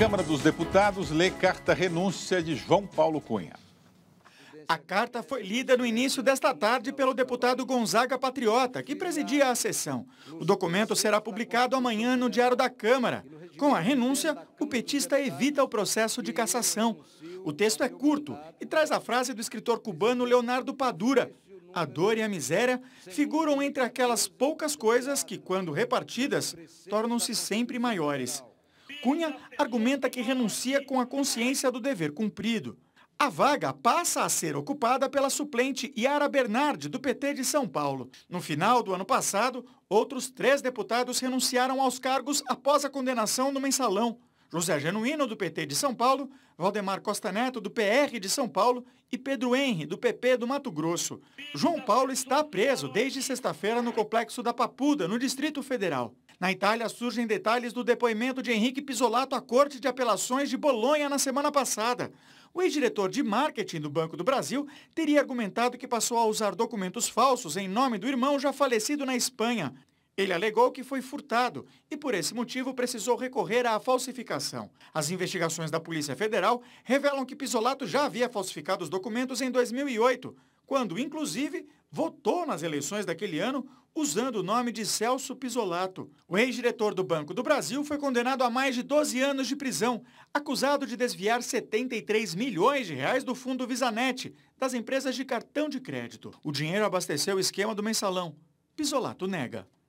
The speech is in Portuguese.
Câmara dos Deputados lê carta renúncia de João Paulo Cunha. A carta foi lida no início desta tarde pelo deputado Gonzaga Patriota, que presidia a sessão. O documento será publicado amanhã no Diário da Câmara. Com a renúncia, o petista evita o processo de cassação. O texto é curto e traz a frase do escritor cubano Leonardo Padura. A dor e a miséria figuram entre aquelas poucas coisas que, quando repartidas, tornam-se sempre maiores. Cunha argumenta que renuncia com a consciência do dever cumprido. A vaga passa a ser ocupada pela suplente Yara Bernardi, do PT de São Paulo. No final do ano passado, outros três deputados renunciaram aos cargos após a condenação no mensalão. José Genuíno, do PT de São Paulo, Valdemar Costa Neto, do PR de São Paulo e Pedro Henri, do PP do Mato Grosso. João Paulo está preso desde sexta-feira no complexo da Papuda, no Distrito Federal. Na Itália, surgem detalhes do depoimento de Henrique Pisolato à Corte de Apelações de Bolonha na semana passada. O ex-diretor de marketing do Banco do Brasil teria argumentado que passou a usar documentos falsos em nome do irmão já falecido na Espanha. Ele alegou que foi furtado e, por esse motivo, precisou recorrer à falsificação. As investigações da Polícia Federal revelam que Pisolato já havia falsificado os documentos em 2008, quando, inclusive, votou nas eleições daquele ano usando o nome de Celso Pisolato. O ex-diretor do Banco do Brasil foi condenado a mais de 12 anos de prisão, acusado de desviar 73 milhões de reais do fundo Visanet, das empresas de cartão de crédito. O dinheiro abasteceu o esquema do mensalão. Pisolato nega.